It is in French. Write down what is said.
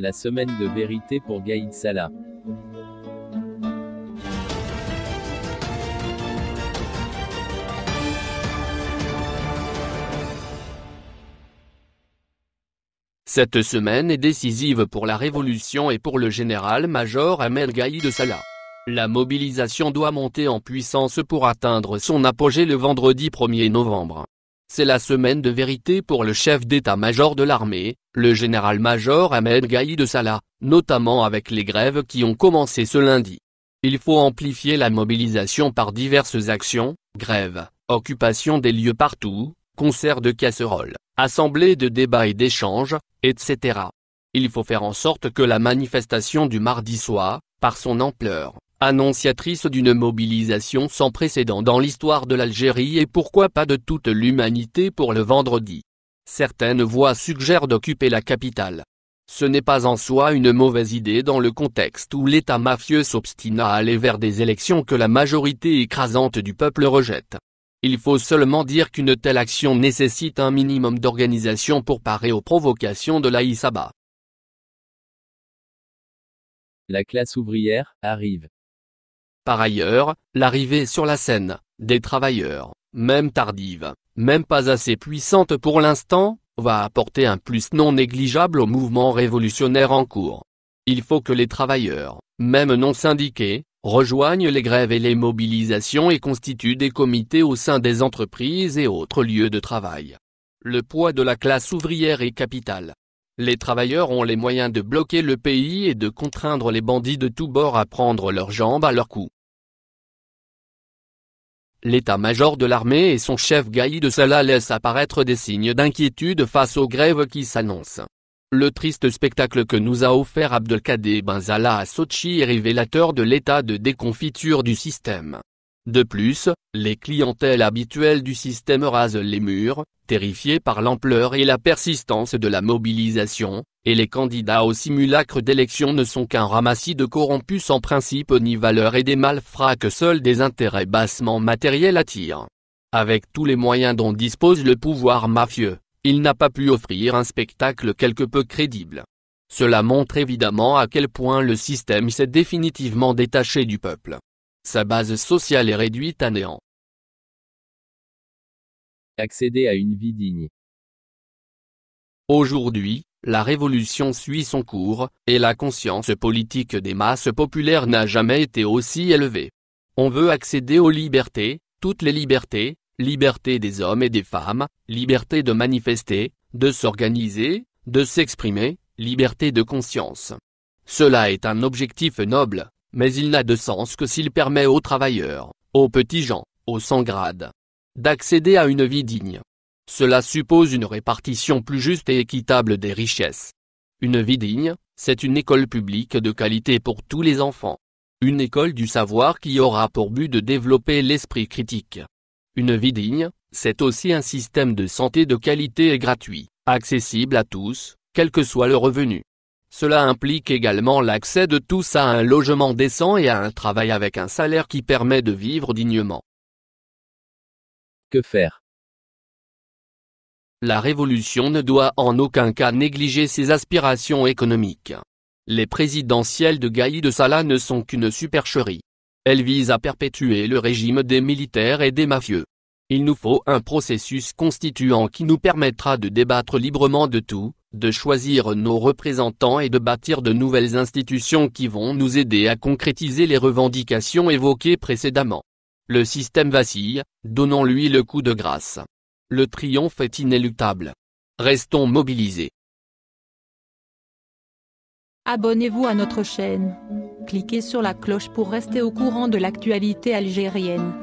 La semaine de vérité pour Gaïd Salah. Cette semaine est décisive pour la révolution et pour le général-major Ahmed Gaïd Salah. La mobilisation doit monter en puissance pour atteindre son apogée le vendredi 1er novembre. C'est la semaine de vérité pour le chef d'état-major de l'armée, le général-major Ahmed Gaïd de Salah, notamment avec les grèves qui ont commencé ce lundi. Il faut amplifier la mobilisation par diverses actions, grèves, occupation des lieux partout, concerts de casseroles, assemblées de débats et d'échanges, etc. Il faut faire en sorte que la manifestation du mardi soit, par son ampleur, annonciatrice d'une mobilisation sans précédent dans l'histoire de l'Algérie et pourquoi pas de toute l'humanité pour le vendredi. Certaines voix suggèrent d'occuper la capitale. Ce n'est pas en soi une mauvaise idée dans le contexte où l'État mafieux s'obstine à aller vers des élections que la majorité écrasante du peuple rejette. Il faut seulement dire qu'une telle action nécessite un minimum d'organisation pour parer aux provocations de l'Aïsaba. La classe ouvrière, arrive. Par ailleurs, l'arrivée sur la scène, des travailleurs, même tardive, même pas assez puissante pour l'instant, va apporter un plus non négligeable au mouvement révolutionnaire en cours. Il faut que les travailleurs, même non syndiqués, rejoignent les grèves et les mobilisations et constituent des comités au sein des entreprises et autres lieux de travail. Le poids de la classe ouvrière est capital. Les travailleurs ont les moyens de bloquer le pays et de contraindre les bandits de tous bords à prendre leurs jambes à leur cou. L'état-major de l'armée et son chef Gaïd de Salah laissent apparaître des signes d'inquiétude face aux grèves qui s'annoncent. Le triste spectacle que nous a offert Abdelkader Benzala à Sochi est révélateur de l'état de déconfiture du système. De plus, les clientèles habituelles du système rasent les murs, terrifiés par l'ampleur et la persistance de la mobilisation, et les candidats au simulacre d'élection ne sont qu'un ramassis de corrompus sans principe ni valeur et des malfrats que seuls des intérêts bassement matériels attirent. Avec tous les moyens dont dispose le pouvoir mafieux, il n'a pas pu offrir un spectacle quelque peu crédible. Cela montre évidemment à quel point le système s'est définitivement détaché du peuple. Sa base sociale est réduite à néant accéder à une vie digne. Aujourd'hui, la révolution suit son cours, et la conscience politique des masses populaires n'a jamais été aussi élevée. On veut accéder aux libertés, toutes les libertés, liberté des hommes et des femmes, liberté de manifester, de s'organiser, de s'exprimer, liberté de conscience. Cela est un objectif noble, mais il n'a de sens que s'il permet aux travailleurs, aux petits gens, aux sans grades, d'accéder à une vie digne. Cela suppose une répartition plus juste et équitable des richesses. Une vie digne, c'est une école publique de qualité pour tous les enfants. Une école du savoir qui aura pour but de développer l'esprit critique. Une vie digne, c'est aussi un système de santé de qualité et gratuit, accessible à tous, quel que soit le revenu. Cela implique également l'accès de tous à un logement décent et à un travail avec un salaire qui permet de vivre dignement. Que faire La révolution ne doit en aucun cas négliger ses aspirations économiques. Les présidentielles de Gaï de Salah ne sont qu'une supercherie. Elles visent à perpétuer le régime des militaires et des mafieux. Il nous faut un processus constituant qui nous permettra de débattre librement de tout, de choisir nos représentants et de bâtir de nouvelles institutions qui vont nous aider à concrétiser les revendications évoquées précédemment. Le système vacille, donnons-lui le coup de grâce. Le triomphe est inéluctable. Restons mobilisés. Abonnez-vous à notre chaîne. Cliquez sur la cloche pour rester au courant de l'actualité algérienne.